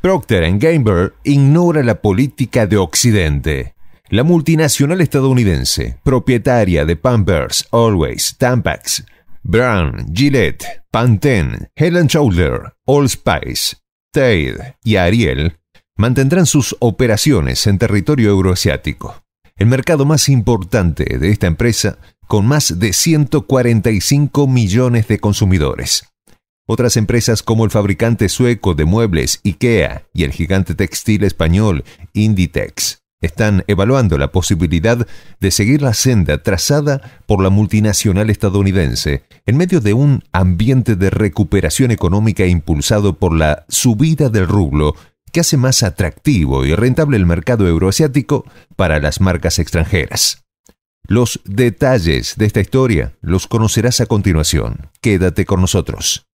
Procter Gamble ignora la política de Occidente. La multinacional estadounidense, propietaria de Pampers, Always, Tampax, Brown, Gillette, Pantene, Helen All Spice, Tide y Ariel, mantendrán sus operaciones en territorio euroasiático, el mercado más importante de esta empresa con más de 145 millones de consumidores. Otras empresas como el fabricante sueco de muebles IKEA y el gigante textil español Inditex están evaluando la posibilidad de seguir la senda trazada por la multinacional estadounidense en medio de un ambiente de recuperación económica impulsado por la subida del rublo que hace más atractivo y rentable el mercado euroasiático para las marcas extranjeras. Los detalles de esta historia los conocerás a continuación. Quédate con nosotros.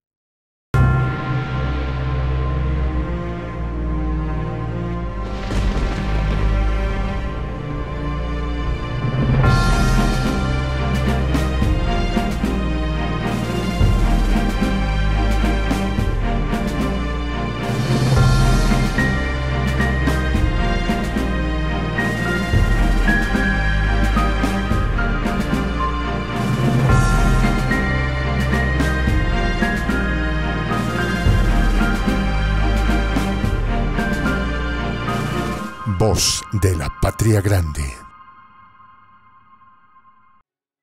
Voz de la Patria Grande.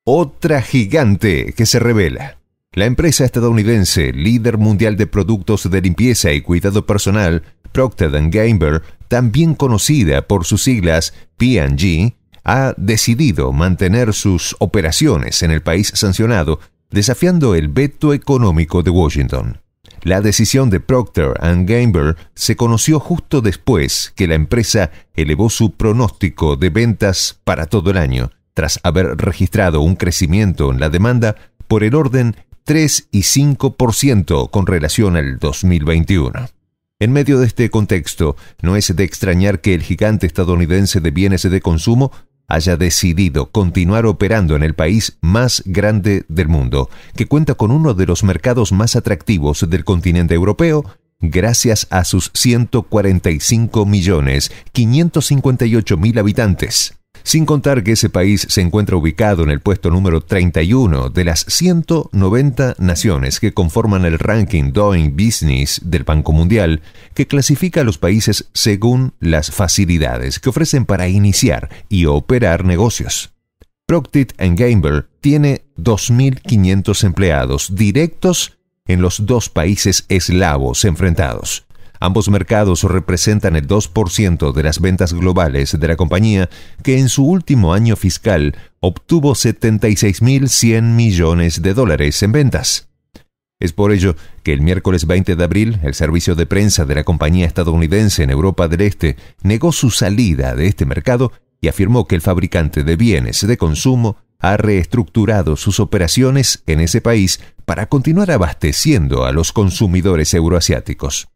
Otra gigante que se revela. La empresa estadounidense, líder mundial de productos de limpieza y cuidado personal, Procter Gamble, también conocida por sus siglas P&G, ha decidido mantener sus operaciones en el país sancionado, desafiando el veto económico de Washington. La decisión de Procter Gamble se conoció justo después que la empresa elevó su pronóstico de ventas para todo el año, tras haber registrado un crecimiento en la demanda por el orden 3 y 5% con relación al 2021. En medio de este contexto, no es de extrañar que el gigante estadounidense de bienes de consumo haya decidido continuar operando en el país más grande del mundo, que cuenta con uno de los mercados más atractivos del continente europeo, gracias a sus 145.558.000 habitantes sin contar que ese país se encuentra ubicado en el puesto número 31 de las 190 naciones que conforman el ranking Doing Business del Banco Mundial, que clasifica a los países según las facilidades que ofrecen para iniciar y operar negocios. Procter Gamble tiene 2.500 empleados directos en los dos países eslavos enfrentados. Ambos mercados representan el 2% de las ventas globales de la compañía, que en su último año fiscal obtuvo 76.100 millones de dólares en ventas. Es por ello que el miércoles 20 de abril, el servicio de prensa de la compañía estadounidense en Europa del Este negó su salida de este mercado y afirmó que el fabricante de bienes de consumo ha reestructurado sus operaciones en ese país para continuar abasteciendo a los consumidores euroasiáticos.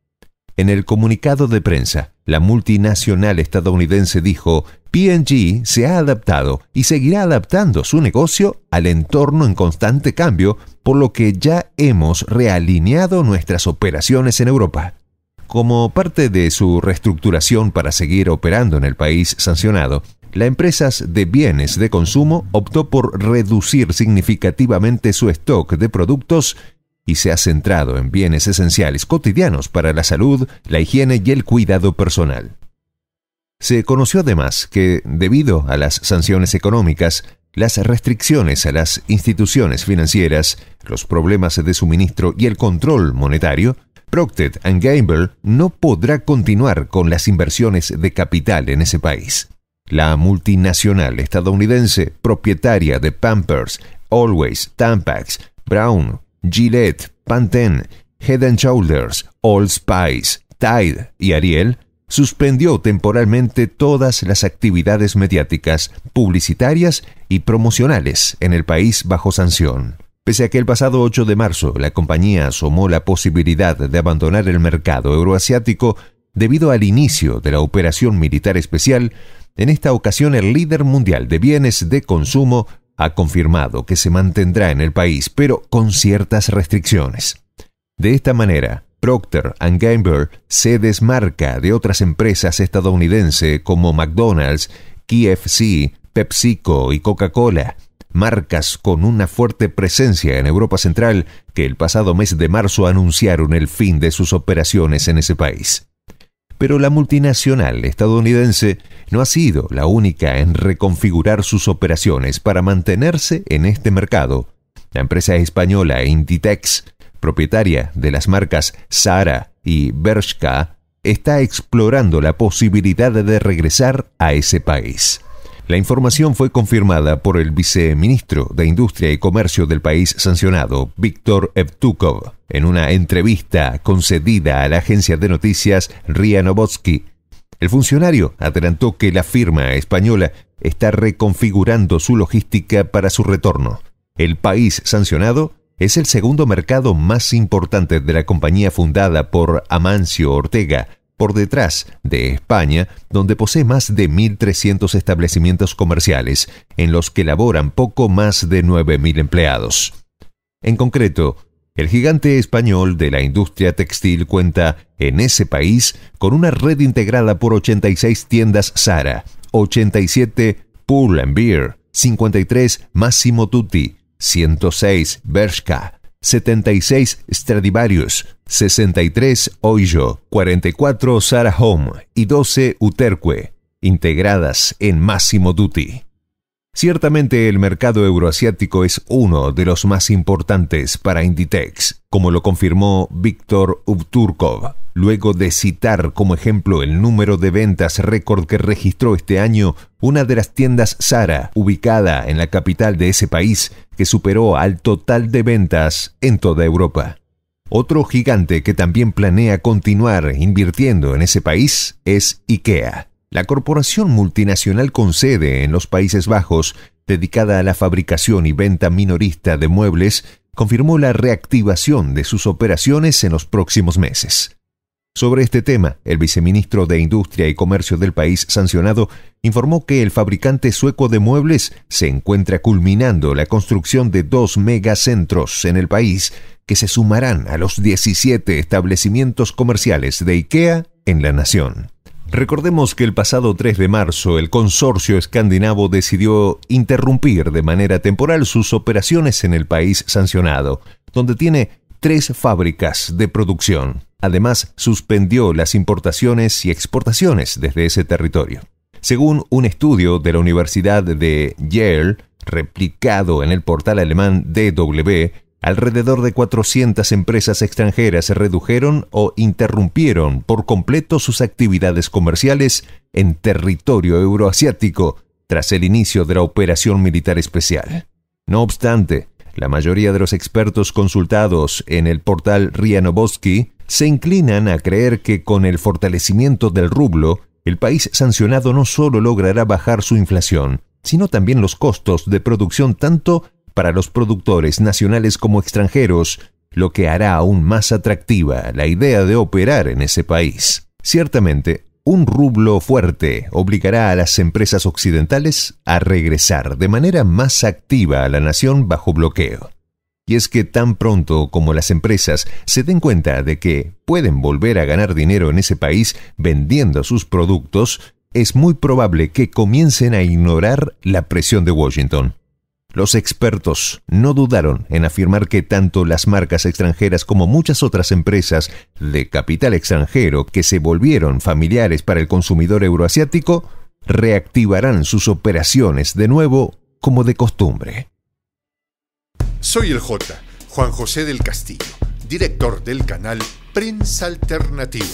En el comunicado de prensa, la multinacional estadounidense dijo, PG se ha adaptado y seguirá adaptando su negocio al entorno en constante cambio, por lo que ya hemos realineado nuestras operaciones en Europa. Como parte de su reestructuración para seguir operando en el país sancionado, la empresa de bienes de consumo optó por reducir significativamente su stock de productos y se ha centrado en bienes esenciales cotidianos para la salud, la higiene y el cuidado personal. Se conoció además que, debido a las sanciones económicas, las restricciones a las instituciones financieras, los problemas de suministro y el control monetario, Procter Gamble no podrá continuar con las inversiones de capital en ese país. La multinacional estadounidense, propietaria de Pampers, Always, Tampax, Brown, Gillette, Pantene, Head and Shoulders, Old Spice, Tide y Ariel suspendió temporalmente todas las actividades mediáticas, publicitarias y promocionales en el país bajo sanción. Pese a que el pasado 8 de marzo la compañía asomó la posibilidad de abandonar el mercado euroasiático debido al inicio de la operación militar especial, en esta ocasión el líder mundial de bienes de consumo ha confirmado que se mantendrá en el país, pero con ciertas restricciones. De esta manera, Procter Gamble se desmarca de otras empresas estadounidenses como McDonald's, KFC, PepsiCo y Coca-Cola, marcas con una fuerte presencia en Europa Central que el pasado mes de marzo anunciaron el fin de sus operaciones en ese país. Pero la multinacional estadounidense no ha sido la única en reconfigurar sus operaciones para mantenerse en este mercado. La empresa española Inditex, propietaria de las marcas Zara y Bershka, está explorando la posibilidad de regresar a ese país. La información fue confirmada por el viceministro de Industria y Comercio del país sancionado, Víctor Evtukov, en una entrevista concedida a la agencia de noticias RIA El funcionario adelantó que la firma española está reconfigurando su logística para su retorno. El país sancionado es el segundo mercado más importante de la compañía fundada por Amancio Ortega, por detrás de España, donde posee más de 1.300 establecimientos comerciales, en los que laboran poco más de 9.000 empleados. En concreto, el gigante español de la industria textil cuenta en ese país con una red integrada por 86 tiendas Zara, 87 Pull Beer, 53 Massimo Tutti, 106 Bershka, 76 Stradivarius, 63 Oijo, 44 Sarah Home y 12 Uterque, integradas en Massimo duty. Ciertamente el mercado euroasiático es uno de los más importantes para Inditex, como lo confirmó Víctor Ubturkov, luego de citar como ejemplo el número de ventas récord que registró este año una de las tiendas Sara, ubicada en la capital de ese país, que superó al total de ventas en toda Europa. Otro gigante que también planea continuar invirtiendo en ese país es IKEA, la corporación multinacional con sede en los Países Bajos, dedicada a la fabricación y venta minorista de muebles, confirmó la reactivación de sus operaciones en los próximos meses. Sobre este tema, el viceministro de Industria y Comercio del país sancionado informó que el fabricante sueco de muebles se encuentra culminando la construcción de dos megacentros en el país que se sumarán a los 17 establecimientos comerciales de IKEA en la nación. Recordemos que el pasado 3 de marzo el consorcio escandinavo decidió interrumpir de manera temporal sus operaciones en el país sancionado, donde tiene tres fábricas de producción. Además, suspendió las importaciones y exportaciones desde ese territorio. Según un estudio de la Universidad de Yale, replicado en el portal alemán DW, alrededor de 400 empresas extranjeras redujeron o interrumpieron por completo sus actividades comerciales en territorio euroasiático tras el inicio de la operación militar especial. No obstante, la mayoría de los expertos consultados en el portal Rianoboski se inclinan a creer que con el fortalecimiento del rublo, el país sancionado no solo logrará bajar su inflación, sino también los costos de producción tanto para los productores nacionales como extranjeros, lo que hará aún más atractiva la idea de operar en ese país. Ciertamente, un rublo fuerte obligará a las empresas occidentales a regresar de manera más activa a la nación bajo bloqueo. Y es que tan pronto como las empresas se den cuenta de que pueden volver a ganar dinero en ese país vendiendo sus productos, es muy probable que comiencen a ignorar la presión de Washington. Los expertos no dudaron en afirmar que tanto las marcas extranjeras como muchas otras empresas de capital extranjero que se volvieron familiares para el consumidor euroasiático reactivarán sus operaciones de nuevo como de costumbre. Soy el J, Juan José del Castillo, director del canal Prensa Alternativa.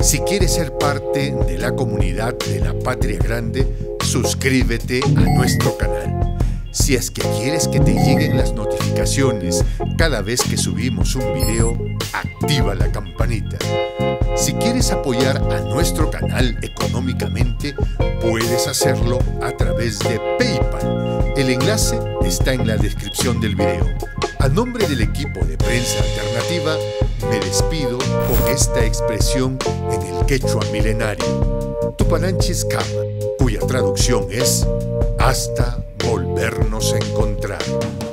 Si quieres ser parte de la comunidad de la Patria Grande, suscríbete a nuestro canal. Si es que quieres que te lleguen las notificaciones cada vez que subimos un video, activa la campanita. Si quieres apoyar a nuestro canal económicamente, puedes hacerlo a través de PayPal. El enlace está en la descripción del video. A nombre del equipo de prensa alternativa, me despido con esta expresión en el quechua milenario, Tupananchis Kama, cuya traducción es hasta volvernos a encontrar.